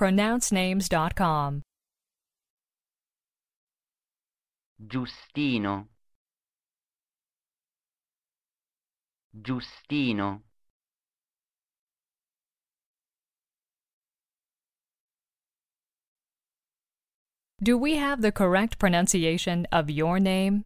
pronouncenames.com. Giustino Giustino Do we have the correct pronunciation of your name?